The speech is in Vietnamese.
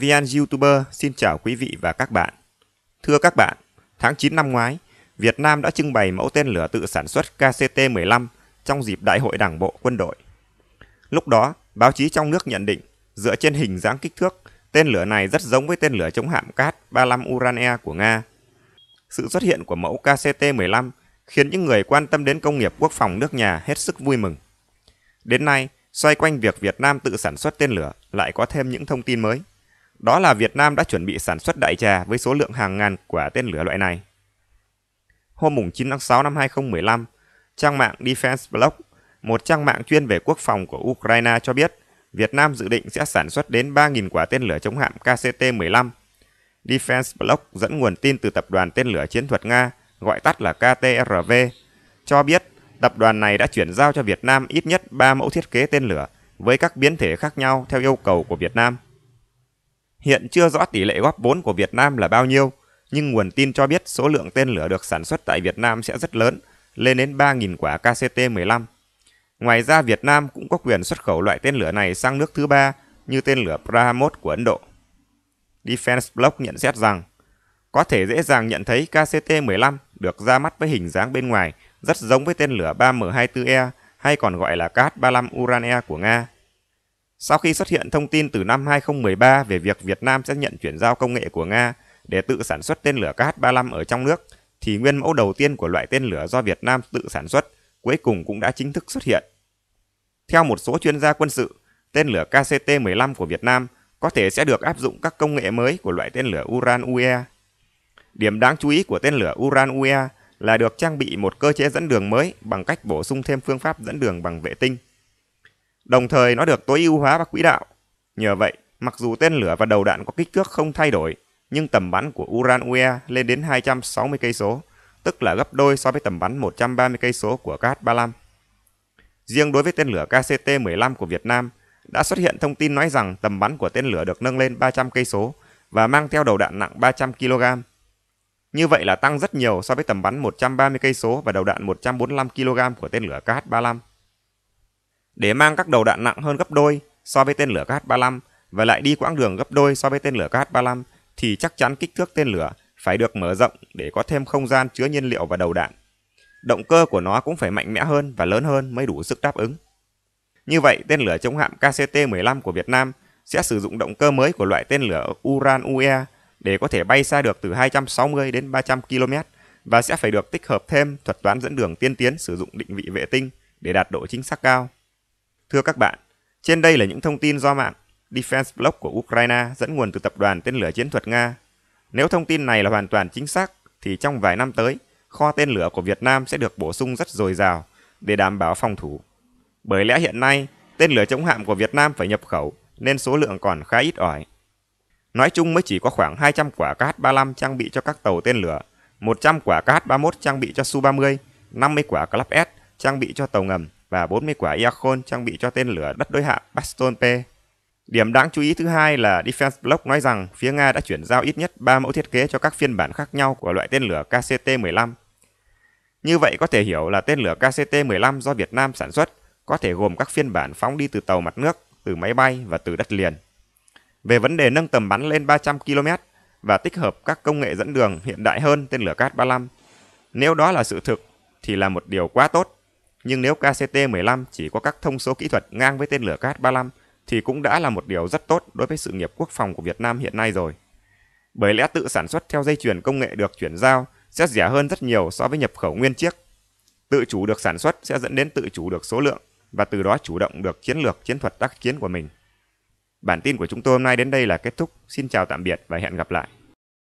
VN YouTuber xin chào quý vị và các bạn. Thưa các bạn, tháng 9 năm ngoái, Việt Nam đã trưng bày mẫu tên lửa tự sản xuất KCT-15 trong dịp Đại hội Đảng bộ quân đội. Lúc đó, báo chí trong nước nhận định, dựa trên hình dáng kích thước, tên lửa này rất giống với tên lửa chống hạm cát 35 Urania của Nga. Sự xuất hiện của mẫu KCT-15 khiến những người quan tâm đến công nghiệp quốc phòng nước nhà hết sức vui mừng. Đến nay, xoay quanh việc Việt Nam tự sản xuất tên lửa lại có thêm những thông tin mới đó là Việt Nam đã chuẩn bị sản xuất đại trà với số lượng hàng ngàn quả tên lửa loại này. Hôm 9 tháng 6 năm 2015, trang mạng Defense Blog, một trang mạng chuyên về quốc phòng của Ukraine cho biết Việt Nam dự định sẽ sản xuất đến 3.000 quả tên lửa chống hạm KCT-15. Defense Blog dẫn nguồn tin từ tập đoàn tên lửa chiến thuật Nga, gọi tắt là KTRV, cho biết tập đoàn này đã chuyển giao cho Việt Nam ít nhất 3 mẫu thiết kế tên lửa với các biến thể khác nhau theo yêu cầu của Việt Nam. Hiện chưa rõ tỷ lệ góp vốn của Việt Nam là bao nhiêu, nhưng nguồn tin cho biết số lượng tên lửa được sản xuất tại Việt Nam sẽ rất lớn, lên đến 3.000 quả KCT-15. Ngoài ra Việt Nam cũng có quyền xuất khẩu loại tên lửa này sang nước thứ ba như tên lửa Brahmos của Ấn Độ. Defense Block nhận xét rằng, có thể dễ dàng nhận thấy KCT-15 được ra mắt với hình dáng bên ngoài rất giống với tên lửa 3M24E hay còn gọi là KH-35 uran của Nga. Sau khi xuất hiện thông tin từ năm 2013 về việc Việt Nam sẽ nhận chuyển giao công nghệ của Nga để tự sản xuất tên lửa KH-35 ở trong nước, thì nguyên mẫu đầu tiên của loại tên lửa do Việt Nam tự sản xuất cuối cùng cũng đã chính thức xuất hiện. Theo một số chuyên gia quân sự, tên lửa KCT-15 của Việt Nam có thể sẽ được áp dụng các công nghệ mới của loại tên lửa Uran-UE. Điểm đáng chú ý của tên lửa Uran-UE là được trang bị một cơ chế dẫn đường mới bằng cách bổ sung thêm phương pháp dẫn đường bằng vệ tinh. Đồng thời nó được tối ưu hóa và quỹ đạo. Nhờ vậy, mặc dù tên lửa và đầu đạn có kích thước không thay đổi, nhưng tầm bắn của Uran UE lên đến 260 cây số, tức là gấp đôi so với tầm bắn 130 cây số của KH-35. Riêng đối với tên lửa KCT-15 của Việt Nam, đã xuất hiện thông tin nói rằng tầm bắn của tên lửa được nâng lên 300 cây số và mang theo đầu đạn nặng 300 kg. Như vậy là tăng rất nhiều so với tầm bắn 130 cây số và đầu đạn 145 kg của tên lửa KH-35 để mang các đầu đạn nặng hơn gấp đôi so với tên lửa KH-35 và lại đi quãng đường gấp đôi so với tên lửa KH-35 thì chắc chắn kích thước tên lửa phải được mở rộng để có thêm không gian chứa nhiên liệu và đầu đạn. Động cơ của nó cũng phải mạnh mẽ hơn và lớn hơn mới đủ sức đáp ứng. Như vậy, tên lửa chống hạm KCT-15 của Việt Nam sẽ sử dụng động cơ mới của loại tên lửa Uran UE để có thể bay xa được từ 260 đến 300 km và sẽ phải được tích hợp thêm thuật toán dẫn đường tiên tiến sử dụng định vị vệ tinh để đạt độ chính xác cao. Thưa các bạn, trên đây là những thông tin do mạng Defense Blog của Ukraine dẫn nguồn từ tập đoàn tên lửa chiến thuật Nga. Nếu thông tin này là hoàn toàn chính xác, thì trong vài năm tới, kho tên lửa của Việt Nam sẽ được bổ sung rất dồi dào để đảm bảo phòng thủ. Bởi lẽ hiện nay, tên lửa chống hạm của Việt Nam phải nhập khẩu nên số lượng còn khá ít ỏi. Nói chung mới chỉ có khoảng 200 quả KH-35 trang bị cho các tàu tên lửa, 100 quả KH-31 trang bị cho Su-30, 50 quả Club S trang bị cho tàu ngầm và 40 quả Iacon trang bị cho tên lửa đất đối hạ Baston P. Điểm đáng chú ý thứ hai là Defense Block nói rằng phía Nga đã chuyển giao ít nhất 3 mẫu thiết kế cho các phiên bản khác nhau của loại tên lửa KCT-15. Như vậy có thể hiểu là tên lửa KCT-15 do Việt Nam sản xuất có thể gồm các phiên bản phóng đi từ tàu mặt nước, từ máy bay và từ đất liền. Về vấn đề nâng tầm bắn lên 300 km và tích hợp các công nghệ dẫn đường hiện đại hơn tên lửa Cat-35, nếu đó là sự thực thì là một điều quá tốt nhưng nếu KCT-15 chỉ có các thông số kỹ thuật ngang với tên lửa KH-35 thì cũng đã là một điều rất tốt đối với sự nghiệp quốc phòng của Việt Nam hiện nay rồi. Bởi lẽ tự sản xuất theo dây chuyền công nghệ được chuyển giao sẽ rẻ hơn rất nhiều so với nhập khẩu nguyên chiếc. Tự chủ được sản xuất sẽ dẫn đến tự chủ được số lượng và từ đó chủ động được chiến lược chiến thuật tác chiến của mình. Bản tin của chúng tôi hôm nay đến đây là kết thúc. Xin chào tạm biệt và hẹn gặp lại.